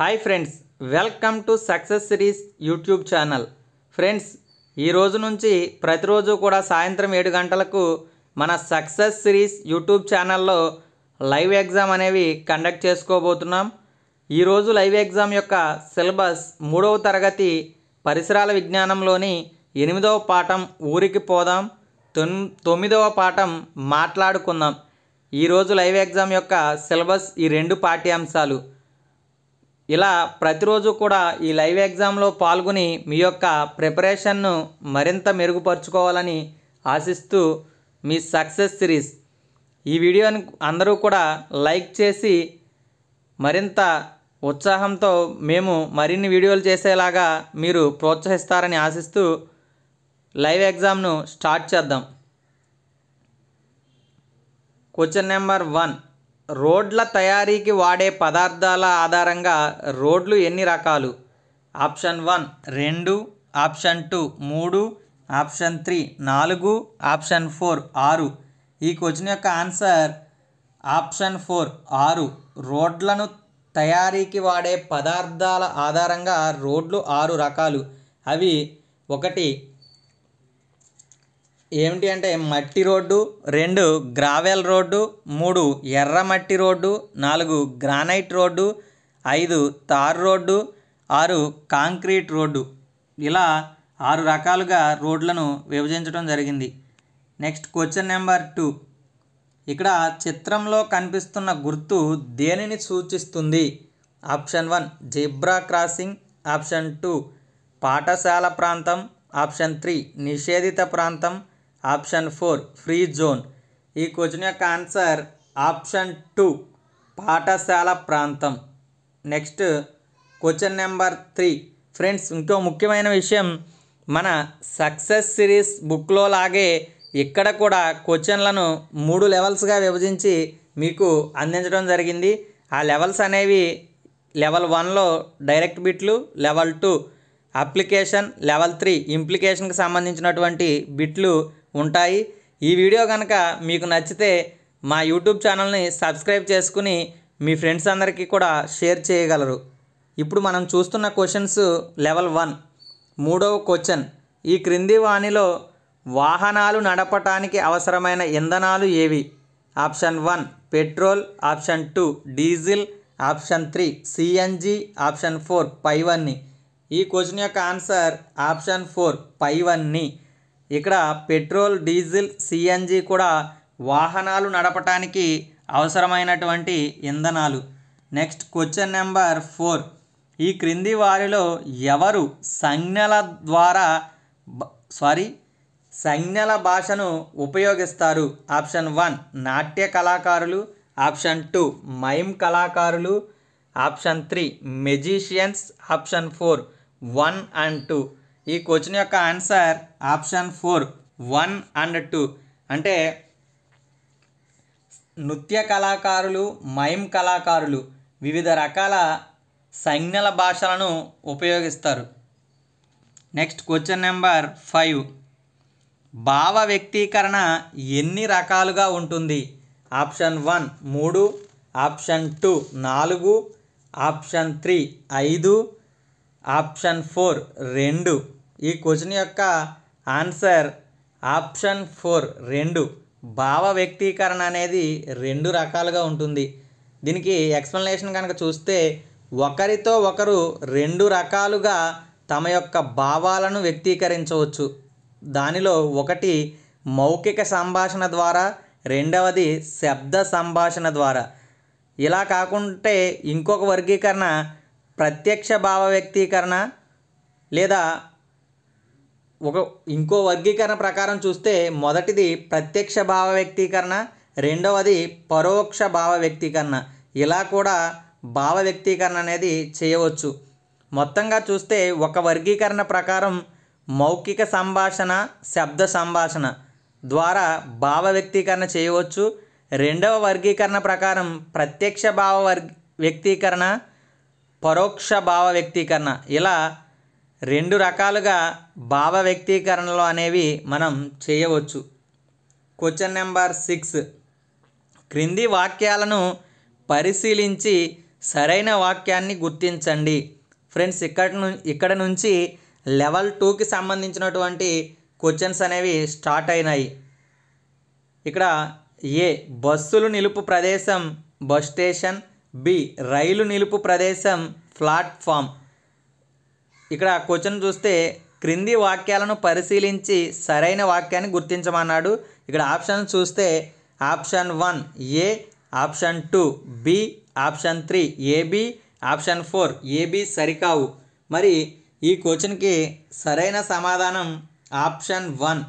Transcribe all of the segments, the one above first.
hi friends welcome to success series YouTube channel friends ఈ రోజు నుంచి ప్రతిరోజు కూడా సాయంత్రం ఏడు గంటలకు మన సక్సెస్ సిరీస్ యూట్యూబ్ ఛానల్లో లైవ్ ఎగ్జామ్ అనేవి కండక్ట్ చేసుకోబోతున్నాం ఈరోజు లైవ్ ఎగ్జామ్ యొక్క సిలబస్ మూడవ తరగతి పరిసరాల విజ్ఞానంలోని ఎనిమిదవ పాఠం ఊరికి పోదాం తొమ్మిదవ పాఠం మాట్లాడుకుందాం ఈరోజు లైవ్ ఎగ్జామ్ యొక్క సిలబస్ ఈ రెండు పాఠ్యాంశాలు ఇలా ప్రతిరోజు కూడా ఈ లైవ్ ఎగ్జామ్లో పాల్గొని మీ యొక్క ప్రిపరేషన్ను మరింత మెరుగుపరుచుకోవాలని ఆశిస్తూ మీ సక్సెస్ సిరీస్ ఈ వీడియోని అందరూ కూడా లైక్ చేసి మరింత ఉత్సాహంతో మేము మరిన్ని వీడియోలు చేసేలాగా మీరు ప్రోత్సహిస్తారని ఆశిస్తూ లైవ్ ఎగ్జామ్ను స్టార్ట్ చేద్దాం క్వశ్చన్ నెంబర్ వన్ రోడ్ల తయారీకి వాడే పదార్థాల ఆధారంగా రోడ్లు ఎన్ని రకాలు ఆప్షన్ వన్ రెండు ఆప్షన్ టూ మూడు ఆప్షన్ త్రీ నాలుగు ఆప్షన్ ఫోర్ ఆరు ఈ క్వశ్చన్ యొక్క ఆన్సర్ ఆప్షన్ ఫోర్ ఆరు రోడ్లను తయారీకి వాడే పదార్థాల ఆధారంగా రోడ్లు ఆరు రకాలు అవి ఒకటి ఏమిటి అంటే మట్టి రోడ్డు రెండు గ్రావెల్ రోడ్డు మూడు ఎర్ర మట్టి రోడ్డు నాలుగు గ్రానైట్ రోడ్డు ఐదు తార్ రోడ్డు ఆరు కాంక్రీట్ రోడ్డు ఇలా ఆరు రకాలుగా రోడ్లను విభజించడం జరిగింది నెక్స్ట్ క్వశ్చన్ నెంబర్ టూ ఇక్కడ చిత్రంలో కనిపిస్తున్న గుర్తు దేనిని సూచిస్తుంది option one zebra crossing option two పాఠశాల ప్రాంతం ఆప్షన్ త్రీ నిషేధిత ప్రాంతం ఆప్షన్ ఫోర్ ఫ్రీ జోన్ ఈ క్వశ్చన్ యొక్క ఆన్సర్ ఆప్షన్ టూ పాఠశాల ప్రాంతం next question number three friends ఇంకో ముఖ్యమైన విషయం మన సక్సెస్ సిరీస్ బుక్లో లాగే ఇక్కడ కూడా క్వశ్చన్లను మూడు లెవెల్స్గా విభజించి మీకు అందించడం జరిగింది ఆ లెవెల్స్ అనేవి లెవెల్ వన్లో డైరెక్ట్ బిట్లు level two application level three ఇంప్లికేషన్కి సంబంధించినటువంటి బిట్లు ఉంటాయి ఈ వీడియో కనుక మీకు నచ్చితే మా యూట్యూబ్ ఛానల్ని సబ్స్క్రైబ్ చేసుకుని మీ ఫ్రెండ్స్ అందరికీ కూడా షేర్ చేయగలరు ఇప్పుడు మనం చూస్తున్న క్వశ్చన్స్ లెవెల్ వన్ మూడవ క్వశ్చన్ ఈ క్రింది వాణిలో వాహనాలు నడపటానికి అవసరమైన ఇంధనాలు ఏవి option one petrol option two diesel option three CNG option four పైవన్నీ ఈ క్వశ్చన్ యొక్క ఆన్సర్ ఆప్షన్ ఫోర్ పైవన్నీ ఇక్కడ పెట్రోల్ డీజిల్ సిఎన్జి కూడా వాహనాలు నడపటానికి అవసరమైనటువంటి ఇంధనాలు నెక్స్ట్ క్వశ్చన్ నెంబర్ ఫోర్ ఈ క్రింది వారిలో ఎవరు సంజ్ఞల ద్వారా సారీ సంజ్ఞల భాషను ఉపయోగిస్తారు ఆప్షన్ వన్ నాట్య కళాకారులు ఆప్షన్ టూ మైమ్ కళాకారులు option three magicians option four one and two ఈ క్వశ్చన్ యొక్క answer option four one and two అంటే నృత్య కళాకారులు మైమ్ కళాకారులు వివిధ రకాల సంజ్ఞల భాషలను ఉపయోగిస్తారు నెక్స్ట్ క్వశ్చన్ నెంబర్ ఫైవ్ భావ వ్యక్తీకరణ ఎన్ని రకాలుగా ఉంటుంది ఆప్షన్ వన్ మూడు ఆప్షన్ టూ నాలుగు ఆప్షన్ త్రీ ఐదు ఆప్షన్ ఫోర్ రెండు ఈ క్వశ్చన్ యొక్క ఆన్సర్ ఆప్షన్ ఫోర్ రెండు భావ వ్యక్తీకరణ అనేది రెండు రకాలుగా ఉంటుంది దీనికి ఎక్స్ప్లెనేషన్ కనుక చూస్తే ఒకరితో ఒకరు రెండు రకాలుగా తమ యొక్క భావాలను వ్యక్తీకరించవచ్చు దానిలో ఒకటి మౌఖిక సంభాషణ ద్వారా రెండవది శబ్ద సంభాషణ ద్వారా ఇలా కాకుంటే ఇంకొక వర్గీకరణ ప్రత్యక్ష భావ వ్యక్తీకరణ లేదా ఒక ఇంకో వర్గీకరణ ప్రకారం చూస్తే మొదటిది ప్రత్యక్ష భావ వ్యక్తీకరణ రెండవది పరోక్ష భావ వ్యక్తీకరణ ఇలా కూడా భావ వ్యక్తీకరణ అనేది చేయవచ్చు మొత్తంగా చూస్తే ఒక వర్గీకరణ ప్రకారం మౌఖిక సంభాషణ శబ్ద సంభాషణ ద్వారా భావ వ్యక్తీకరణ చేయవచ్చు రెండవ వర్గీకరణ ప్రకారం ప్రత్యక్ష భావ వ్యక్తీకరణ పరోక్ష భావ వ్యక్తీకరణ ఇలా రెండు రకాలుగా భావ వ్యక్తీకరణలు అనేవి మనం చేయవచ్చు క్వశ్చన్ నెంబర్ సిక్స్ క్రింది వాక్యాలను పరిశీలించి సరైన వాక్యాన్ని గుర్తించండి ఫ్రెండ్స్ ఇక్కడ ఇక్కడ నుంచి లెవెల్ టూకి సంబంధించినటువంటి క్వశ్చన్స్ అనేవి స్టార్ట్ అయినాయి ఇక్కడ ఏ బస్సులు నిలుపు ప్రదేశం బస్ స్టేషన్ బి రైలు నిలుపు ప్రదేశం ప్లాట్ఫామ్ ఇక్కడ క్వశ్చన్ చూస్తే క్రింది వాక్యాలను పరిశీలించి సరైన వాక్యాన్ని గుర్తించమన్నాడు ఇక్కడ ఆప్షన్ చూస్తే option one A option two B option three AB option four AB సరికావు మరి ఈ క్వశ్చన్కి సరైన సమాధానం ఆప్షన్ వన్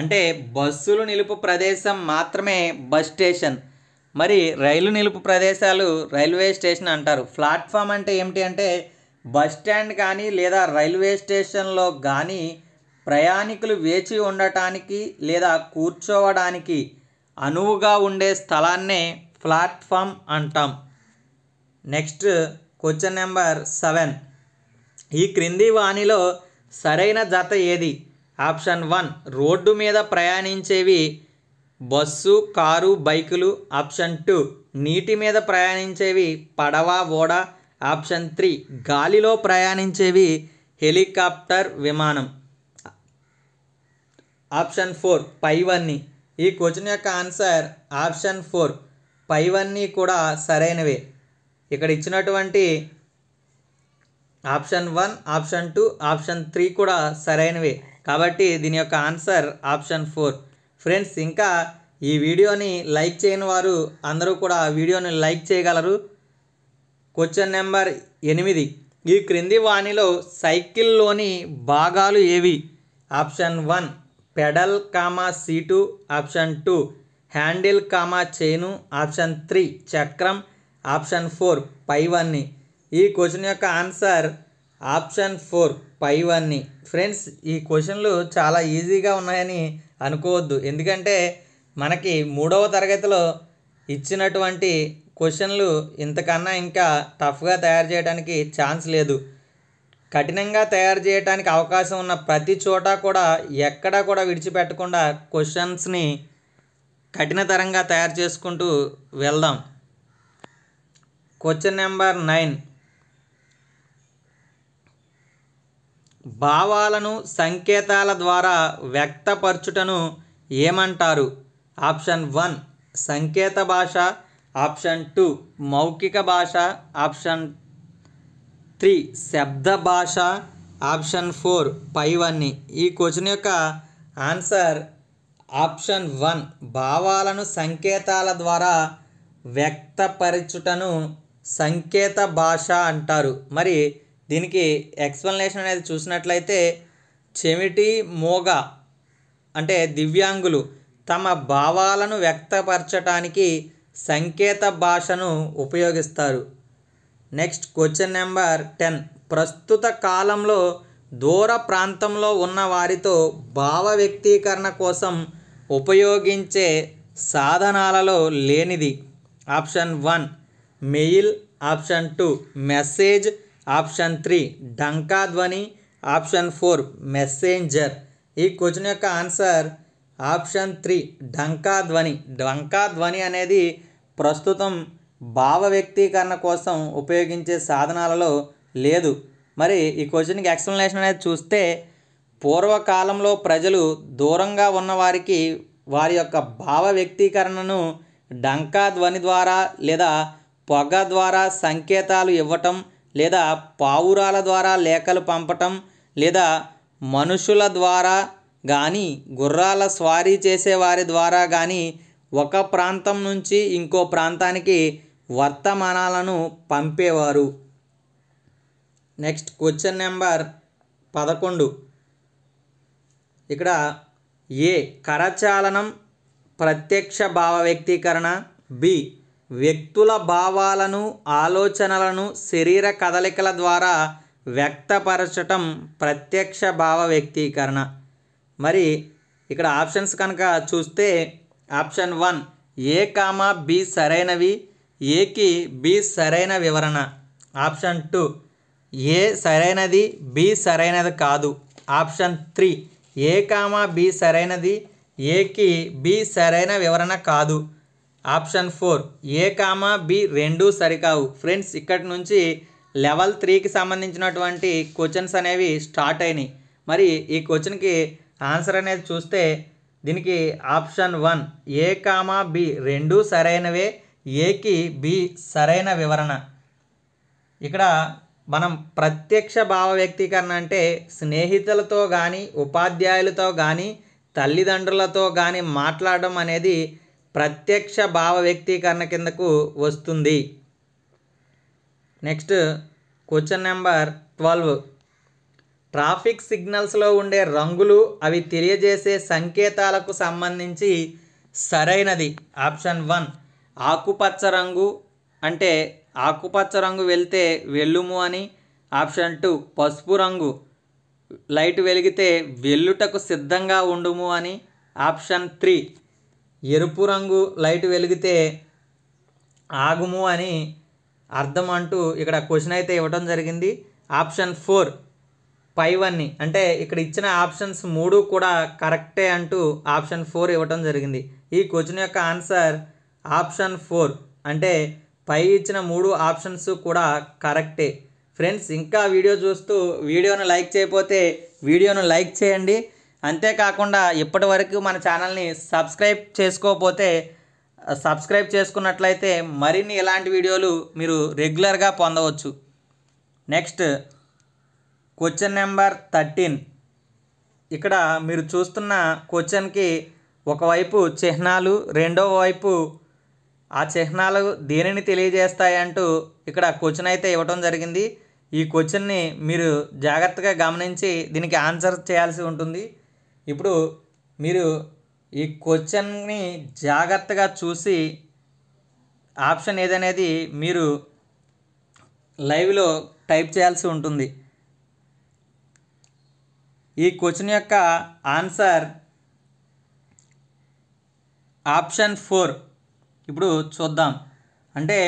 అంటే బస్సులు నిలుపు ప్రదేశం మాత్రమే బస్ స్టేషన్ మరి రైలు నిలుపు ప్రదేశాలు రైల్వే స్టేషన్ అంటారు ప్లాట్ఫామ్ అంటే ఏమిటి అంటే బస్ స్టాండ్ కానీ లేదా రైల్వే స్టేషన్లో కానీ ప్రయాణికులు వేచి ఉండటానికి లేదా కూర్చోవడానికి అనువుగా ఉండే స్థలాన్నే ప్లాట్ఫామ్ అంటాం నెక్స్ట్ క్వశ్చన్ నెంబర్ సెవెన్ ఈ క్రింది వాణిలో సరైన జత ఏది ఆప్షన్ వన్ రోడ్డు మీద ప్రయాణించేవి బస్సు కారు బైకులు ఆప్షన్ టూ నీటి మీద ప్రయాణించేవి పడవ ఓడ ఆప్షన్ త్రీ గాలిలో ప్రయాణించేవి హెలికాప్టర్ విమానం ఆప్షన్ ఫోర్ పైవన్నీ ఈ క్వశ్చన్ యొక్క ఆన్సర్ ఆప్షన్ ఫోర్ పైవన్నీ కూడా సరైనవే ఇక్కడ ఇచ్చినటువంటి option one option two option three కూడా సరైనవే కాబట్టి దీని యొక్క ఆన్సర్ ఆప్షన్ ఫోర్ ఫ్రెండ్స్ ఇంకా ఈ వీడియోని లైక్ చేయని వారు అందరూ కూడా వీడియోని లైక్ చేయగలరు క్వశ్చన్ నెంబర్ ఎనిమిది ఈ క్రింది వాణిలో సైకిల్లోని భాగాలు ఏవి option one pedal comma seat option two handle comma chain option three చక్రం ఆప్షన్ ఫోర్ పైవన్నీ ఈ క్వశ్చన్ యొక్క ఆన్సర్ ఆప్షన్ ఫోర్ పైవన్నీ ఫ్రెండ్స్ ఈ క్వశ్చన్లు చాలా ఈజీగా ఉన్నాయని అనుకోవద్దు ఎందుకంటే మనకి మూడవ తరగతిలో ఇచ్చినటువంటి క్వశ్చన్లు ఇంతకన్నా ఇంకా టఫ్గా తయారు చేయడానికి ఛాన్స్ లేదు కఠినంగా తయారు చేయడానికి అవకాశం ఉన్న ప్రతి చోట కూడా ఎక్కడా కూడా విడిచిపెట్టకుండా క్వశ్చన్స్ని కఠినతరంగా తయారు చేసుకుంటూ వెళ్దాం క్వశ్చన్ నెంబర్ నైన్ భావాలను సంకేతాల ద్వారా వ్యక్తపరచుటను ఏమంటారు ఆప్షన్ వన్ సంకేత భాష ఆప్షన్ టూ మౌఖిక భాష ఆప్షన్ త్రీ శబ్ద భాష ఆప్షన్ ఫోర్ పైవన్నీ ఈ క్వశ్చన్ యొక్క ఆన్సర్ ఆప్షన్ వన్ భావాలను సంకేతాల ద్వారా వ్యక్తపరచుటను సంకేత భాష అంటారు మరి దీనికి ఎక్స్ప్లెనేషన్ అనేది చూసినట్లయితే చెమిటి మోగ అంటే దివ్యాంగులు తమ భావాలను వ్యక్తపరచటానికి సంకేత భాషను ఉపయోగిస్తారు నెక్స్ట్ క్వశ్చన్ నెంబర్ టెన్ ప్రస్తుత కాలంలో దూర ప్రాంతంలో ఉన్న వారితో భావ వ్యక్తీకరణ కోసం ఉపయోగించే సాధనాలలో లేనిది option one mail option two message option three ఢంకా ధ్వని ఆప్షన్ ఫోర్ మెస్సేంజర్ ఈ క్వశ్చన్ యొక్క ఆన్సర్ ఆప్షన్ త్రీ ఢంకా ధ్వని ఢంకా ధ్వని అనేది ప్రస్తుతం భావ వ్యక్తీకరణ కోసం ఉపయోగించే సాధనాలలో లేదు మరి ఈ క్వశ్చన్కి ఎక్స్ప్లెనేషన్ అనేది చూస్తే పూర్వకాలంలో ప్రజలు దూరంగా ఉన్నవారికి వారి యొక్క భావ వ్యక్తీకరణను డంకా ధ్వని ద్వారా లేదా పొగ ద్వారా సంకేతాలు ఇవ్వటం లేదా పావురాల ద్వారా లేఖలు పంపటం లేదా మనుషుల ద్వారా కానీ గుర్రాల స్వారీ చేసేవారి ద్వారా కానీ ఒక ప్రాంతం నుంచి ఇంకో ప్రాంతానికి వర్తమానాలను పంపేవారు నెక్స్ట్ క్వశ్చన్ నెంబర్ పదకొండు ఇక్కడ ఏ కరచాలనం ప్రత్యక్ష భావ వ్యక్తీకరణ బి వ్యక్తుల భావాలను ఆలోచనలను శరీర కదలికల ద్వారా వ్యక్తపరచటం ప్రత్యక్ష భావ వ్యక్తీకరణ మరి ఇక్కడ ఆప్షన్స్ కనుక చూస్తే option one A comma B సరైనవి ఏకి బి సరైన వివరణ ఆప్షన్ టూ ఏ సరైనది బి సరైనది కాదు option three A comma B సరైనది ఏకి బి సరైన వివరణ కాదు option four A comma B రెండూ సరికావు ఫ్రెండ్స్ ఇక్కడి నుంచి లెవెల్ త్రీకి సంబంధించినటువంటి క్వశ్చన్స్ అనేవి స్టార్ట్ అయినాయి మరి ఈ క్వశ్చన్కి ఆన్సర్ అనేది చూస్తే దీనికి option one A comma B రెండూ సరైనవే ఏకి బి సరైన వివరణ ఇక్కడ మనం ప్రత్యక్ష భావ వ్యక్తీకరణ అంటే స్నేహితులతో కానీ ఉపాధ్యాయులతో కానీ తల్లిదండ్రులతో కానీ మాట్లాడడం అనేది ప్రత్యక్ష భావ వ్యక్తీకరణ కిందకు వస్తుంది next question number twelve traffic సిగ్నల్స్లో ఉండే రంగులు అవి తెలియజేసే సంకేతాలకు సంబంధించి సరైనది ఆప్షన్ వన్ ఆకుపచ్చ రంగు అంటే ఆకుపచ్చ రంగు వెళ్తే వెళ్ళుము అని ఆప్షన్ టూ పసుపు రంగు లైట్ వెలిగితే వెల్లుటకు సిద్ధంగా ఉండుము అని ఆప్షన్ త్రీ ఎరుపు రంగు లైట్ వెలిగితే ఆగుము అని అర్థం అంటూ ఇక్కడ క్వశ్చన్ అయితే ఇవ్వడం జరిగింది ఆప్షన్ ఫోర్ పైవన్ని అంటే ఇక్కడ ఇచ్చిన ఆప్షన్స్ మూడు కూడా కరెక్టే అంటూ ఆప్షన్ ఫోర్ ఇవ్వటం జరిగింది ఈ క్వశ్చన్ యొక్క ఆన్సర్ ఆప్షన్ ఫోర్ అంటే పై ఇచ్చిన మూడు ఆప్షన్స్ కూడా కరెక్టే ఫ్రెండ్స్ ఇంకా వీడియో చూస్తూ వీడియోను లైక్ చేయకపోతే వీడియోను లైక్ చేయండి అంతేకాకుండా ఇప్పటి వరకు మన ఛానల్ని సబ్స్క్రైబ్ చేసుకోకపోతే సబ్స్క్రైబ్ చేసుకున్నట్లయితే మరిన్ని ఇలాంటి వీడియోలు మీరు రెగ్యులర్గా పొందవచ్చు నెక్స్ట్ క్వశ్చన్ నెంబర్ థర్టీన్ ఇక్కడ మీరు చూస్తున్న క్వశ్చన్కి ఒకవైపు చిహ్నాలు రెండో వైపు ఆ చిహ్నాలు దేనిని తెలియజేస్తాయంటూ ఇక్కడ క్వశ్చన్ అయితే ఇవ్వటం జరిగింది ఈ క్వశ్చన్ని మీరు జాగ్రత్తగా గమనించి దీనికి ఆన్సర్ చేయాల్సి ఉంటుంది ఇప్పుడు మీరు ఈ క్వశ్చన్ని జాగ్రత్తగా చూసి ఆప్షన్ ఏదనేది మీరు లైవ్లో టైప్ చేయాల్సి ఉంటుంది ఈ క్వశ్చన్ యొక్క ఆన్సర్ ఆప్షన్ ఫోర్ ఇప్పుడు చూద్దాం అంటే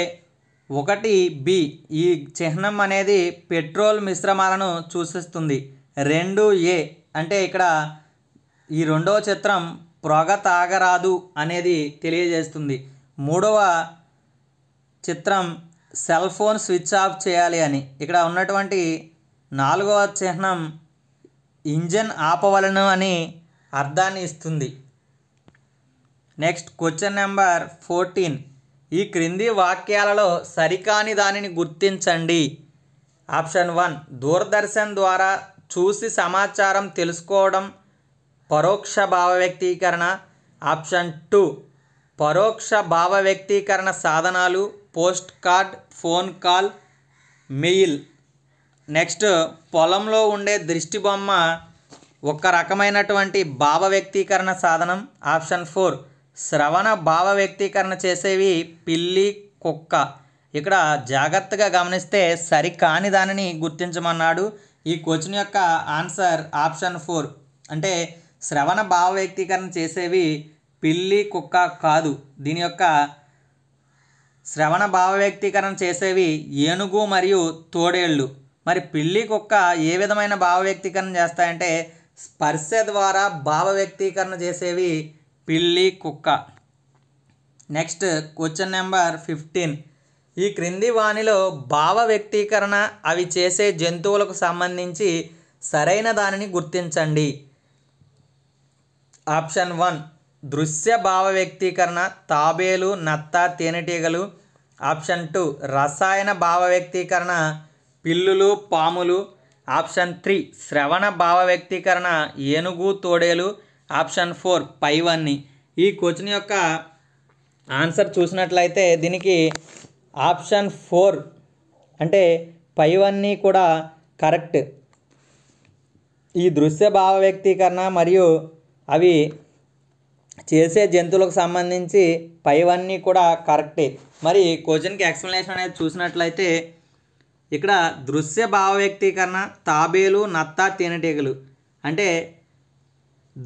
ఒకటి బి ఈ చిహ్నం అనేది పెట్రోల్ మిశ్రమాలను సూచిస్తుంది రెండు ఏ అంటే ఇక్కడ ఈ రెండవ చిత్రం ప్రొగ తాగరాదు అనేది తెలియజేస్తుంది మూడవ చిత్రం సెల్ ఫోన్ స్విచ్ ఆఫ్ చేయాలి అని ఇక్కడ ఉన్నటువంటి నాలుగవ చిహ్నం ఇంజన్ ఆపవలను అని అర్థాన్ని ఇస్తుంది నెక్స్ట్ క్వశ్చన్ నెంబర్ ఫోర్టీన్ ఈ క్రింది వాక్యాలలో సరికాని దానిని గుర్తించండి ఆప్షన్ వన్ దూరదర్శన్ ద్వారా చూసి సమాచారం తెలుసుకోవడం పరోక్ష భావ వ్యక్తీకరణ ఆప్షన్ టూ పరోక్ష భావ వ్యక్తీకరణ సాధనాలు postcard phone call mail next పొలంలో ఉండే దృష్టి బొమ్మ ఒక రకమైనటువంటి భావ వ్యక్తీకరణ సాధనం ఆప్షన్ ఫోర్ శ్రవణ భావ వ్యక్తీకరణ చేసేవి పిల్లి కుక్క ఇక్కడ జాగ్రత్తగా గమనిస్తే సరికాని దానిని గుర్తించమన్నాడు ఈ క్వశ్చన్ యొక్క ఆన్సర్ ఆప్షన్ ఫోర్ అంటే శ్రవణ భావ వ్యక్తీకరణ చేసేవి పిల్లి కుక్క కాదు దీని యొక్క శ్రవణ భావ వ్యక్తీకరణ చేసేవి ఏనుగు మరియు తోడేళ్ళు మరి పిల్లి కుక్క ఏ విధమైన భావ వ్యక్తీకరణ చేస్తాయంటే స్పర్శ ద్వారా భావ వ్యక్తీకరణ చేసేవి పిల్లి కుక్క నెక్స్ట్ క్వశ్చన్ నెంబర్ ఫిఫ్టీన్ ఈ క్రింది వాణిలో భావ వ్యక్తీకరణ అవి చేసే జంతువులకు సంబంధించి సరైన దానిని గుర్తించండి ఆప్షన్ వన్ దృశ్య భావ వ్యక్తీకరణ తాబేలు నత్త తేనెటీగలు ఆప్షన్ టూ రసాయన భావ వ్యక్తీకరణ పిల్లులు పాములు ఆప్షన్ త్రీ శ్రవణ భావ వ్యక్తీకరణ ఏనుగు తోడేలు ఆప్షన్ ఫోర్ పైవన్నీ ఈ క్వశ్చన్ యొక్క ఆన్సర్ చూసినట్లయితే దీనికి ఆప్షన్ ఫోర్ అంటే పైవన్నీ కూడా కరెక్ట్ ఈ దృశ్య భావ వ్యక్తీకరణ మరియు అవి చేసే జంతువులకు సంబంధించి పైవన్నీ కూడా కరెక్టే మరి క్వశ్చన్కి ఎక్స్ప్లెనేషన్ అనేది చూసినట్లయితే ఇక్కడ దృశ్య భావ వ్యక్తీకరణ తాబేలు నత్త తేనెటీగలు అంటే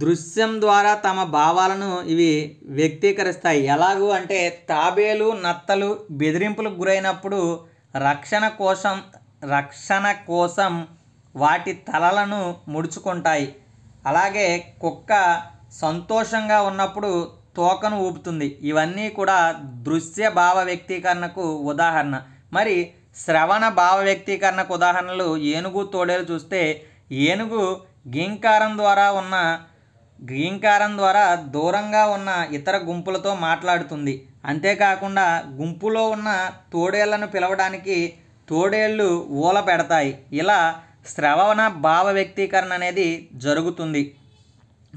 దృశ్యం ద్వారా తమ భావాలను ఇవి వ్యక్తీకరిస్తాయి ఎలాగూ అంటే తాబేలు నత్తలు బెదిరింపులకు గురైనప్పుడు రక్షణ కోసం రక్షణ కోసం వాటి తలలను ముడుచుకుంటాయి అలాగే కుక్క సంతోషంగా ఉన్నప్పుడు తోకను ఊపుతుంది ఇవన్నీ కూడా దృశ్య భావ వ్యక్తీకరణకు ఉదాహరణ మరి శ్రవణ భావ వ్యక్తీకరణకు ఉదాహరణలు ఏనుగు తోడేలు చూస్తే ఏనుగు గీంకారం ద్వారా ఉన్న గీంకారం ద్వారా దూరంగా ఉన్న ఇతర గుంపులతో మాట్లాడుతుంది అంతేకాకుండా గుంపులో ఉన్న తోడేళ్లను పిలవడానికి తోడేళ్ళు ఊల పెడతాయి ఇలా శ్రవణ భావ వ్యక్తీకరణ అనేది జరుగుతుంది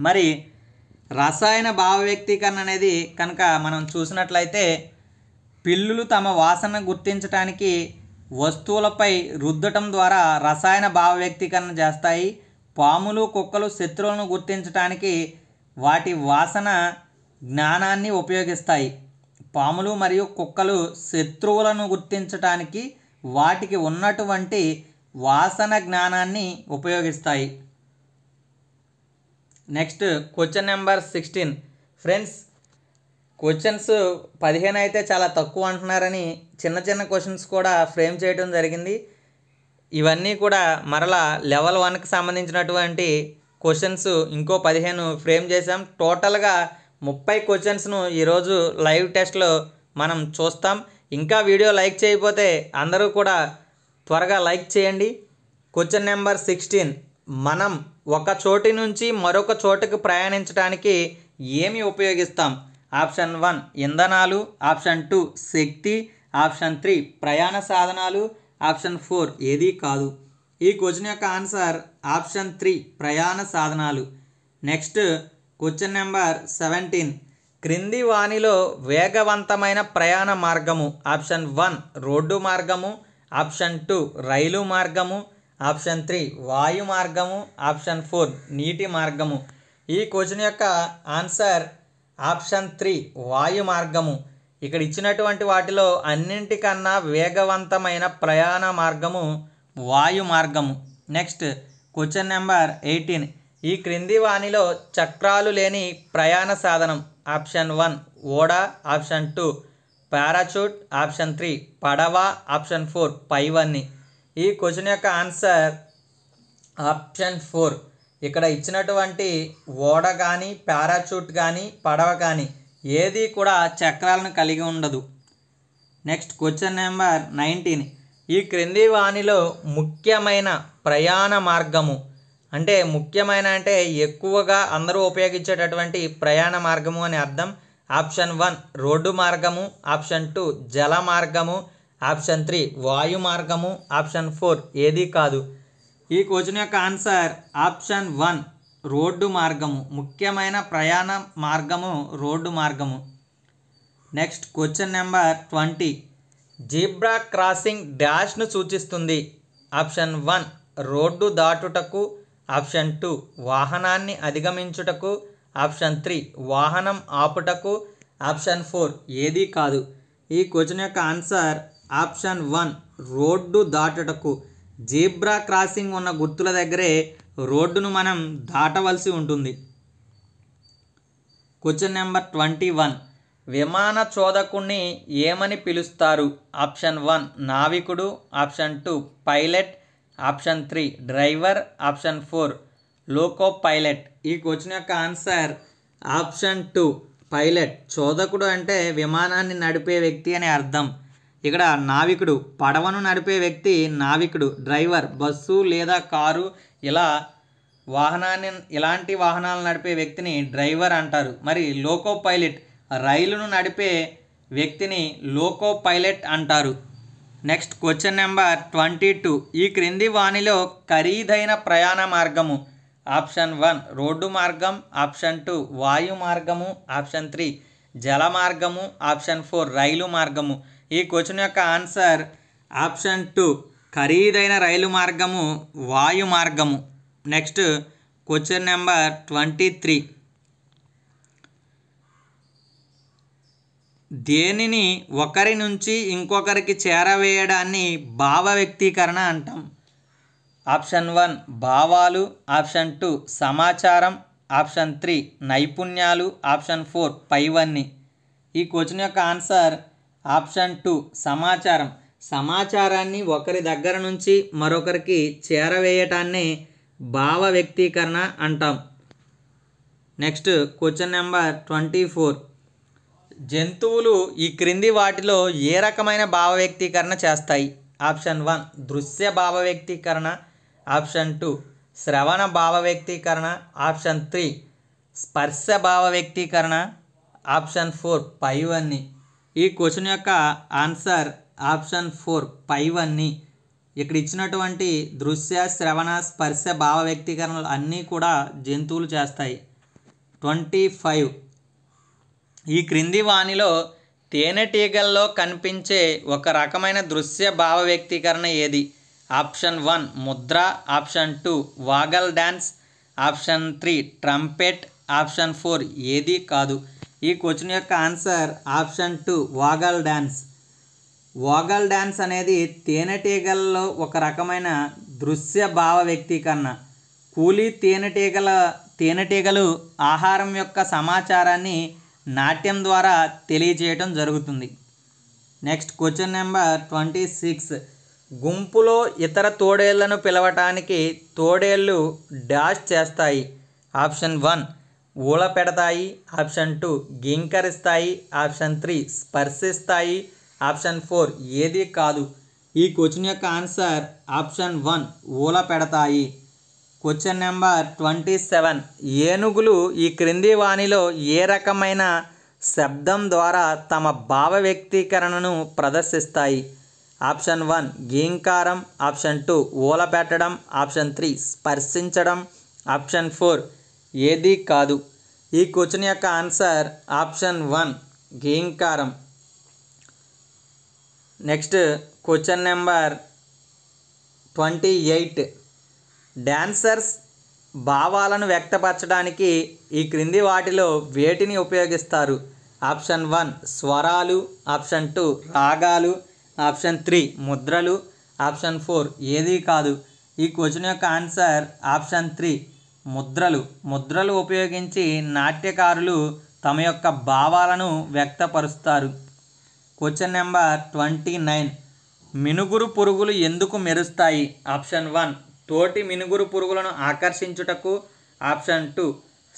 మరి రసాయన భావ వ్యక్తీకరణ అనేది కనుక మనం చూసినట్లయితే పిల్లులు తమ వాసన గుర్తించడానికి వస్తువులపై రుద్దటం ద్వారా రసాయన భావ వ్యక్తీకరణ చేస్తాయి పాములు కుక్కలు శత్రువులను గుర్తించడానికి వాటి వాసన జ్ఞానాన్ని ఉపయోగిస్తాయి పాములు మరియు కుక్కలు శత్రువులను గుర్తించడానికి వాటికి ఉన్నటువంటి వాసన జ్ఞానాన్ని ఉపయోగిస్తాయి next question number sixteen friends questions పదిహేను అయితే చాలా తక్కువ అంటున్నారని చిన్న చిన్న క్వశ్చన్స్ కూడా ఫ్రేమ్ చేయడం జరిగింది ఇవన్నీ కూడా మరలా లెవెల్ వన్కి సంబంధించినటువంటి క్వశ్చన్స్ ఇంకో పదిహేను ఫ్రేమ్ చేసాం టోటల్గా ముప్పై క్వశ్చన్స్ను ఈరోజు లైవ్ టెస్ట్లో మనం చూస్తాం ఇంకా వీడియో లైక్ చేయకపోతే అందరూ కూడా త్వరగా లైక్ చేయండి క్వశ్చన్ నెంబర్ సిక్స్టీన్ మనం ఒక చోటి నుంచి మరొక చోటుకు ప్రయాణించడానికి ఏమి ఉపయోగిస్తాం ఆప్షన్ వన్ ఇంధనాలు ఆప్షన్ టూ శక్తి ఆప్షన్ త్రీ ప్రయాణ సాధనాలు ఆప్షన్ ఫోర్ ఏది కాదు ఈ క్వశ్చన్ యొక్క ఆన్సర్ ఆప్షన్ త్రీ ప్రయాణ సాధనాలు నెక్స్ట్ క్వశ్చన్ నెంబర్ సెవెంటీన్ క్రింది వాణిలో వేగవంతమైన ప్రయాణ మార్గము ఆప్షన్ వన్ రోడ్డు మార్గము ఆప్షన్ టూ రైలు మార్గము ఆప్షన్ త్రీ వాయు మార్గము ఆప్షన్ ఫోర్ నీటి మార్గము ఈ క్వశ్చన్ యొక్క ఆన్సర్ ఆప్షన్ త్రీ వాయు మార్గము ఇక్కడ ఇచ్చినటువంటి వాటిలో అన్నింటికన్నా వేగవంతమైన ప్రయాణ మార్గము వాయు మార్గము నెక్స్ట్ క్వశ్చన్ నెంబర్ ఎయిటీన్ ఈ క్రింది వాణిలో చక్రాలు లేని ప్రయాణ సాధనం ఆప్షన్ వన్ ఓడ option two parachute option three పడవ ఆప్షన్ ఫోర్ పైవన్ని ఈ క్వశ్చన్ యొక్క ఆన్సర్ ఆప్షన్ ఫోర్ ఇక్కడ ఇచ్చినటువంటి ఓడ కానీ పారాచూట్ కానీ పడవ కానీ ఏది కూడా చక్రాలను కలిగి ఉండదు నెక్స్ట్ క్వశ్చన్ నెంబర్ నైన్టీన్ ఈ క్రింది వాణిలో ముఖ్యమైన ప్రయాణ మార్గము అంటే ముఖ్యమైన అంటే ఎక్కువగా అందరూ ఉపయోగించేటటువంటి ప్రయాణ మార్గము అని అర్థం ఆప్షన్ వన్ రోడ్డు మార్గము ఆప్షన్ టూ జల మార్గము ఆప్షన్ త్రీ వాయు మార్గము ఆప్షన్ ఫోర్ ఏది కాదు ఈ క్వశ్చన్ యొక్క ఆన్సర్ ఆప్షన్ వన్ రోడ్డు మార్గము ముఖ్యమైన ప్రయాణ మార్గము రోడ్డు మార్గము next question number twenty zebra crossing డాష్ను సూచిస్తుంది ఆప్షన్ వన్ రోడ్డు దాటుటకు ఆప్షన్ టూ వాహనాన్ని అధిగమించుటకు ఆప్షన్ త్రీ వాహనం ఆపుటకు ఆప్షన్ ఫోర్ ఏది కాదు ఈ క్వశ్చన్ యొక్క ఆన్సర్ ఆప్షన్ వన్ రోడ్డు దాటుటకు జీబ్రా క్రాసింగ్ ఉన్న గుర్తుల దగ్గరే రోడ్డును మనం దాటవలసి ఉంటుంది క్వశ్చన్ నెంబర్ ట్వంటీ వన్ విమాన చోదకుణ్ణి ఏమని పిలుస్తారు ఆప్షన్ వన్ నావికుడు option two pilot option three driver option four loco pilot ఈ క్వశ్చన్ యొక్క ఆన్సర్ ఆప్షన్ టూ పైలట్ చోదకుడు అంటే విమానాన్ని నడిపే వ్యక్తి అని అర్థం ఇక్కడ నావికుడు పడవను నడిపే వ్యక్తి నావికుడు డ్రైవర్ బస్సు లేదా కారు ఇలా వాహనాన్ని ఇలాంటి వాహనాలు నడిపే వ్యక్తిని డ్రైవర్ అంటారు మరి లోకో పైలట్ రైలును నడిపే వ్యక్తిని లోకో పైలట్ అంటారు next question number twenty two ఈ క్రింది వాణిలో ఖరీదైన ప్రయాణ మార్గము ఆప్షన్ వన్ రోడ్డు మార్గం ఆప్షన్ టూ వాయు మార్గము ఆప్షన్ త్రీ జల మార్గము ఆప్షన్ ఫోర్ రైలు మార్గము ఈ క్వశ్చన్ యొక్క ఆన్సర్ ఆప్షన్ టూ ఖరీదైన రైలు మార్గము వాయు మార్గము next question number twenty three దేనిని ఒకరి నుంచి ఇంకొకరికి చేరవేయడాన్ని భావ వ్యక్తీకరణ అంటాం ఆప్షన్ వన్ భావాలు ఆప్షన్ టూ సమాచారం ఆప్షన్ త్రీ నైపుణ్యాలు ఆప్షన్ ఫోర్ పైవన్నీ ఈ క్వశ్చన్ యొక్క ఆన్సర్ ఆప్షన్ టూ సమాచారం సమాచారాన్ని ఒకరి దగ్గర నుంచి మరొకరికి చేరవేయటాన్ని భావ వ్యక్తీకరణ అంటాం next question number twenty four జంతువులు ఈ క్రింది వాటిలో ఏ రకమైన భావ వ్యక్తీకరణ చేస్తాయి ఆప్షన్ వన్ దృశ్య భావ వ్యక్తీకరణ ఆప్షన్ టూ శ్రవణ భావ వ్యక్తీకరణ ఆప్షన్ త్రీ స్పర్శ భావ వ్యక్తీకరణ ఆప్షన్ ఫోర్ పైవన్నీ ఈ క్వశ్చన్ యొక్క ఆన్సర్ ఆప్షన్ ఫోర్ పైవన్నీ ఇక్కడ ఇచ్చినటువంటి దృశ్య శ్రవణ స్పర్శ భావ వ్యక్తీకరణలు అన్నీ కూడా జంతువులు చేస్తాయి ట్వంటీ ఫైవ్ ఈ క్రింది వాణిలో తేనెటీగల్లో కనిపించే ఒక రకమైన దృశ్య భావ వ్యక్తీకరణ ఏది ఆప్షన్ వన్ ముద్ర option two waggle dance option three trumpet option four ఏది కాదు ఈ క్వశ్చన్ యొక్క answer option two waggle dance waggle dance అనేది తేనెటీగల్లో ఒక రకమైన దృశ్య భావ వ్యక్తీకరణ కూలీ తేనెటీగల తేనెటీగలు ఆహారం యొక్క సమాచారాన్ని నాట్యం ద్వారా తెలియజేయటం జరుగుతుంది next question number twenty six గుంపులో ఇతర తోడేళ్లను పిలవటానికి తోడేళ్ళు డాష్ చేస్తాయి ఆప్షన్ వన్ ఊల పెడతాయి ఆప్షన్ టూ గింకరిస్తాయి ఆప్షన్ త్రీ స్పర్శిస్తాయి ఆప్షన్ ఫోర్ ఏది కాదు ఈ క్వశ్చన్ యొక్క ఆన్సర్ ఆప్షన్ వన్ ఊల పెడతాయి క్వశ్చన్ నెంబర్ ట్వంటీ సెవెన్ ఏనుగులు ఈ క్రింది వాణిలో ఏ రకమైన శబ్దం ద్వారా తమ భావ వ్యక్తీకరణను ప్రదర్శిస్తాయి ఆప్షన్ వన్ గీంకారం ఆప్షన్ టూ ఊల పెట్టడం ఆప్షన్ త్రీ స్పర్శించడం ఆప్షన్ ఫోర్ ఏది కాదు ఈ క్వశ్చన్ యొక్క ఆన్సర్ ఆప్షన్ వన్ గీంకారం next question number twenty eight dancers భావాలను వ్యక్తపరచడానికి ఈ క్రింది వాటిలో వేటిని ఉపయోగిస్తారు ఆప్షన్ వన్ స్వరాలు ఆప్షన్ టూ రాగాలు ఆప్షన్ త్రీ ముద్రలు ఆప్షన్ ఫోర్ ఏది కాదు ఈ క్వశ్చన్ యొక్క ఆన్సర్ ఆప్షన్ త్రీ ముద్రలు ముద్రలు ఉపయోగించి నాట్యకారులు తమ యొక్క భావాలను వ్యక్తపరుస్తారు క్వశ్చన్ నెంబర్ ట్వంటీ నైన్ మినుగురు పురుగులు ఎందుకు మెరుస్తాయి ఆప్షన్ వన్ తోటి మినుగురు పురుగులను ఆకర్షించుటకు ఆప్షన్ టూ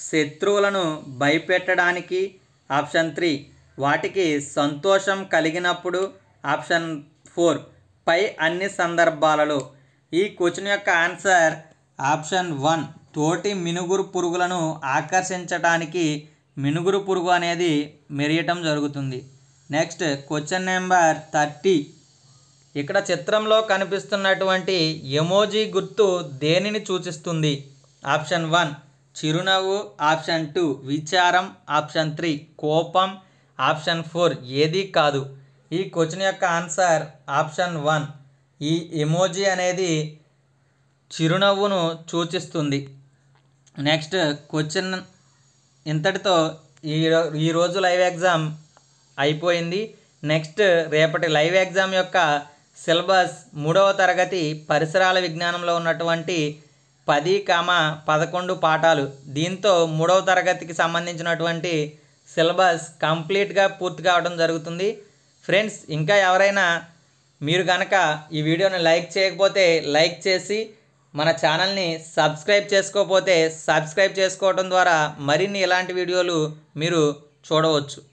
శత్రువులను భయపెట్టడానికి ఆప్షన్ త్రీ వాటికి సంతోషం కలిగినప్పుడు ఆప్షన్ ఫోర్ పై అన్ని సందర్భాలలో ఈ క్వశ్చన్ యొక్క ఆన్సర్ ఆప్షన్ వన్ తోటి మినుగురు పురుగులను ఆకర్షించడానికి మినుగురు పురుగు అనేది మెరియటం జరుగుతుంది నెక్స్ట్ క్వశ్చన్ నెంబర్ థర్టీ ఇక్కడ చిత్రంలో కనిపిస్తున్నటువంటి ఎమోజీ గుర్తు దేనిని సూచిస్తుంది ఆప్షన్ వన్ చిరునవ్వు ఆప్షన్ టూ విచారం ఆప్షన్ త్రీ కోపం ఆప్షన్ ఫోర్ ఏది కాదు ఈ క్వశ్చన్ యొక్క ఆన్సర్ ఆప్షన్ వన్ ఈ ఎమోజీ అనేది చిరునవ్వును సూచిస్తుంది నెక్స్ట్ క్వశ్చన్ ఇంతటితో ఈ ఈరోజు లైవ్ ఎగ్జామ్ అయిపోయింది నెక్స్ట్ రేపటి లైవ్ ఎగ్జామ్ యొక్క సిలబస్ మూడవ తరగతి పరిసరాల విజ్ఞానంలో ఉన్నటువంటి పది కామ పదకొండు పాఠాలు దీంతో మూడవ తరగతికి సంబంధించినటువంటి సిలబస్ కంప్లీట్గా పూర్తి కావడం జరుగుతుంది ఫ్రెండ్స్ ఇంకా ఎవరైనా మీరు కనుక ఈ వీడియోని లైక్ చేయకపోతే లైక్ చేసి మన ఛానల్ని సబ్స్క్రైబ్ చేసుకోకపోతే సబ్స్క్రైబ్ చేసుకోవడం ద్వారా మరిన్ని ఇలాంటి వీడియోలు మీరు చూడవచ్చు